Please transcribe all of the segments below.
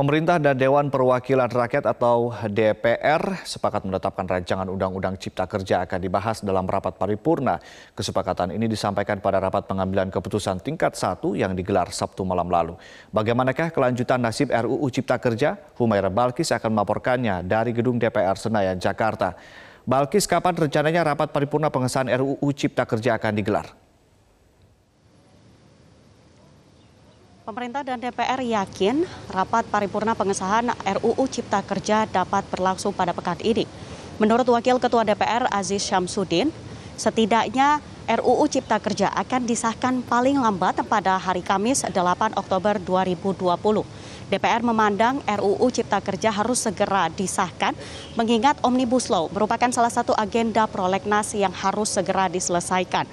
Pemerintah dan Dewan Perwakilan Rakyat atau DPR sepakat menetapkan rancangan Undang-Undang Cipta Kerja akan dibahas dalam rapat paripurna. Kesepakatan ini disampaikan pada rapat pengambilan keputusan tingkat 1 yang digelar Sabtu malam lalu. Bagaimanakah kelanjutan nasib RUU Cipta Kerja? Humaira Balkis akan melaporkannya dari gedung DPR Senayan, Jakarta. Balkis, kapan rencananya rapat paripurna pengesahan RUU Cipta Kerja akan digelar? Pemerintah dan DPR yakin rapat paripurna pengesahan RUU Cipta Kerja dapat berlangsung pada pekan ini. Menurut Wakil Ketua DPR Aziz Syamsuddin, setidaknya RUU Cipta Kerja akan disahkan paling lambat pada hari Kamis 8 Oktober 2020. DPR memandang RUU Cipta Kerja harus segera disahkan mengingat Omnibus Law merupakan salah satu agenda prolegnas yang harus segera diselesaikan.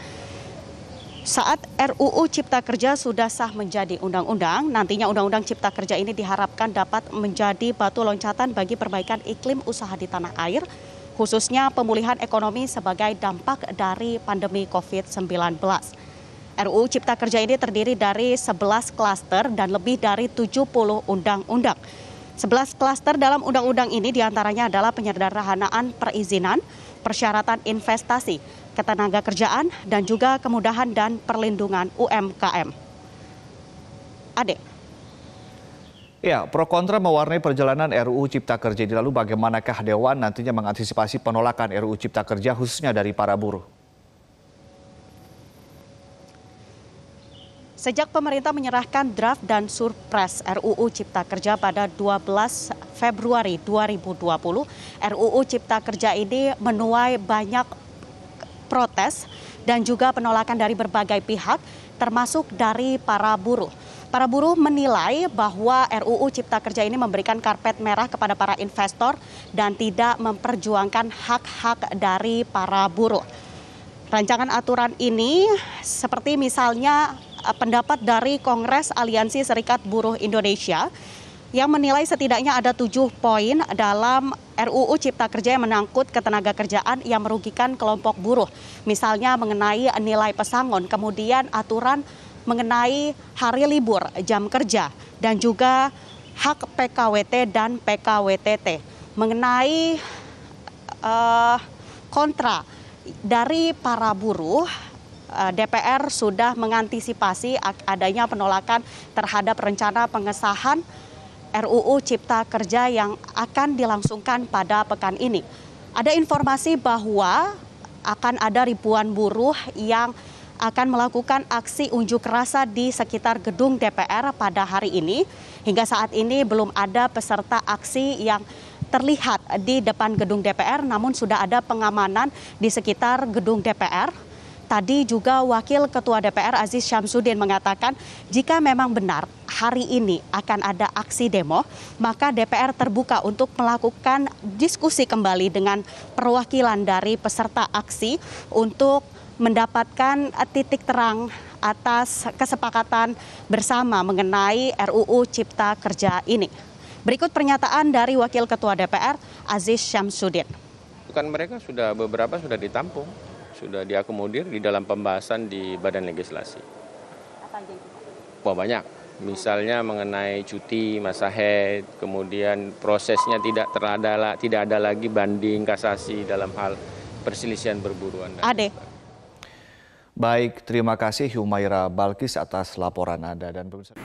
Saat RUU Cipta Kerja sudah sah menjadi undang-undang, nantinya undang-undang Cipta Kerja ini diharapkan dapat menjadi batu loncatan bagi perbaikan iklim usaha di tanah air, khususnya pemulihan ekonomi sebagai dampak dari pandemi COVID-19. RUU Cipta Kerja ini terdiri dari 11 klaster dan lebih dari 70 undang-undang. 11 klaster dalam undang-undang ini diantaranya adalah penyederhanaan perizinan, persyaratan investasi, ketenaga kerjaan dan juga kemudahan dan perlindungan UMKM. Ade. Ya, pro kontra mewarnai perjalanan RUU Cipta Kerja. Lalu bagaimanakah Dewan nantinya mengantisipasi penolakan RUU Cipta Kerja khususnya dari para buruh? Sejak pemerintah menyerahkan draft dan surpres RUU Cipta Kerja pada 12 Februari 2020, RUU Cipta Kerja ini menuai banyak protes dan juga penolakan dari berbagai pihak termasuk dari para buruh. Para buruh menilai bahwa RUU Cipta Kerja ini memberikan karpet merah kepada para investor dan tidak memperjuangkan hak-hak dari para buruh. Rancangan aturan ini seperti misalnya eh, pendapat dari Kongres Aliansi Serikat Buruh Indonesia yang menilai setidaknya ada tujuh poin dalam RUU Cipta Kerja yang menangkut ketenaga kerjaan yang merugikan kelompok buruh. Misalnya mengenai nilai pesangon, kemudian aturan mengenai hari libur, jam kerja, dan juga hak PKWT dan PKWTT. Mengenai uh, kontra dari para buruh, eh, DPR sudah mengantisipasi adanya penolakan terhadap rencana pengesahan RUU Cipta Kerja yang akan dilangsungkan pada pekan ini. Ada informasi bahwa akan ada ribuan buruh yang akan melakukan aksi unjuk rasa di sekitar gedung DPR pada hari ini. Hingga saat ini belum ada peserta aksi yang terlihat di depan gedung DPR, namun sudah ada pengamanan di sekitar gedung DPR Tadi juga Wakil Ketua DPR Aziz Syamsuddin mengatakan jika memang benar hari ini akan ada aksi demo, maka DPR terbuka untuk melakukan diskusi kembali dengan perwakilan dari peserta aksi untuk mendapatkan titik terang atas kesepakatan bersama mengenai RUU Cipta Kerja ini. Berikut pernyataan dari Wakil Ketua DPR Aziz Syamsuddin. Bukan mereka sudah beberapa sudah ditampung sudah diakomodir di dalam pembahasan di Badan Legislasi. Apa aja itu? Wah banyak. Misalnya mengenai cuti masa head, kemudian prosesnya tidak terada, tidak ada lagi banding kasasi dalam hal perselisihan berburuan. Ade. Baik, terima kasih Humaira Balkis atas laporan Anda dan pemirsa.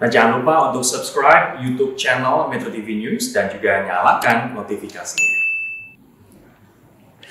Nah, jangan lupa untuk subscribe YouTube channel Metro TV News dan juga nyalakan notifikasinya.